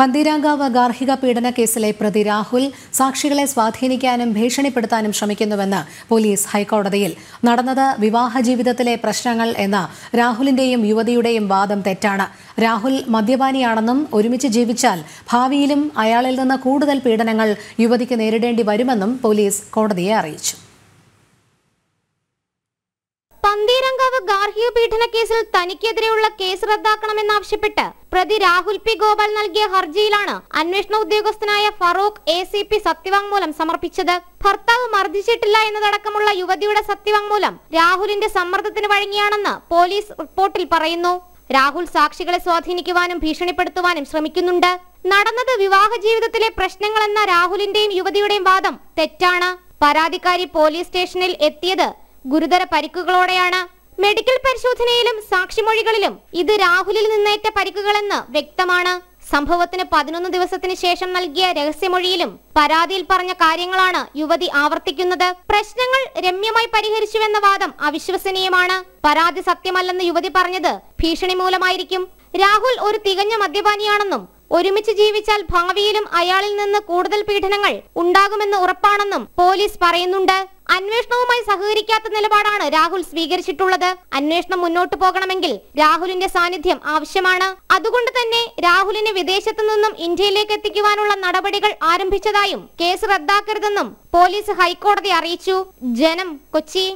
പന്തീരാങ്കാവ് ഗാർഹിക പീഡന കേസിലെ പ്രതി രാഹുൽ സാക്ഷികളെ സ്വാധീനിക്കാനും ഭീഷണിപ്പെടുത്താനും ശ്രമിക്കുന്നുവെന്ന് പോലീസ് ഹൈക്കോടതിയിൽ നടന്നത് വിവാഹ ജീവിതത്തിലെ പ്രശ്നങ്ങൾ എന്ന രാഹുലിന്റെയും യുവതിയുടെയും വാദം തെറ്റാണ് രാഹുൽ മദ്യപാനിയാണെന്നും ഒരുമിച്ച് ജീവിച്ചാൽ ഭാവിയിലും അയാളിൽ നിന്ന് കൂടുതൽ പീഡനങ്ങൾ യുവതിക്ക് നേരിടേണ്ടി വരുമെന്നും പോലീസ് കോടതിയെ അറിയിച്ചു ഗാർഹിക പീഡന കേസിൽ തനിക്കെതിരെയുള്ള കേസ് റദ്ദാക്കണമെന്നാവശ്യപ്പെട്ട് പ്രതി രാഹുൽ പി ഗോപാൽ നൽകിയ ഹർജിയിലാണ് അന്വേഷണ ഉദ്യോഗസ്ഥനായ ഫറൂഖ് എ സി പി സത്യവാങ്മൂലം സമർപ്പിച്ചത് ഭർത്താവ് മർദ്ദിച്ചിട്ടില്ല എന്നതടക്കമുള്ള യുവതിയുടെ സത്യവാങ്മൂലം രാഹുലിന്റെ സമ്മർദ്ദത്തിന് വഴങ്ങിയാണെന്ന് പോലീസ് റിപ്പോർട്ടിൽ പറയുന്നു രാഹുൽ സാക്ഷികളെ സ്വാധീനിക്കുവാനും ഭീഷണിപ്പെടുത്തുവാനും ശ്രമിക്കുന്നുണ്ട് നടന്നത് വിവാഹ ജീവിതത്തിലെ പ്രശ്നങ്ങളെന്ന രാഹുലിന്റെയും യുവതിയുടെയും വാദം തെറ്റാണ് പരാതിക്കാരി പോലീസ് സ്റ്റേഷനിൽ എത്തിയത് ഗുരുതര പരിക്കുകളോടെയാണ് മെഡിക്കൽ പരിശോധനയിലും സാക്ഷിമൊഴികളിലും ഇത് രാഹുലിൽ നിന്നേറ്റ പരിക്കുകളെന്ന് വ്യക്തമാണ് സംഭവത്തിന് പതിനൊന്ന് ദിവസത്തിന് ശേഷം നൽകിയ രഹസ്യമൊഴിയിലും പരാതിയിൽ പറഞ്ഞ കാര്യങ്ങളാണ് യുവതി ആവർത്തിക്കുന്നത് പ്രശ്നങ്ങൾ രമ്യമായി പരിഹരിച്ചുവെന്ന വാദം അവിശ്വസനീയമാണ് പരാതി സത്യമല്ലെന്ന് യുവതി പറഞ്ഞത് ഭീഷണി മൂലമായിരിക്കും രാഹുൽ ഒരു തികഞ്ഞ മദ്യപാനിയാണെന്നും ഒരുമിച്ച് ജീവിച്ചാൽ ഭാവിയിലും അയാളിൽ നിന്ന് കൂടുതൽ പീഡനങ്ങൾ ഉണ്ടാകുമെന്ന് ഉറപ്പാണെന്നും പോലീസ് പറയുന്നുണ്ട് അന്വേഷണവുമായി സഹകരിക്കാത്ത നിലപാടാണ് രാഹുൽ സ്വീകരിച്ചിട്ടുള്ളത് അന്വേഷണം മുന്നോട്ടു പോകണമെങ്കിൽ രാഹുലിന്റെ സാന്നിധ്യം ആവശ്യമാണ് അതുകൊണ്ട് തന്നെ രാഹുലിനെ വിദേശത്തു നിന്നും ഇന്ത്യയിലേക്ക് എത്തിക്കുവാനുള്ള നടപടികൾ ആരംഭിച്ചതായും കേസ് റദ്ദാക്കരുതെന്നും പോലീസ് ഹൈക്കോടതി അറിയിച്ചു ജനം കൊച്ചി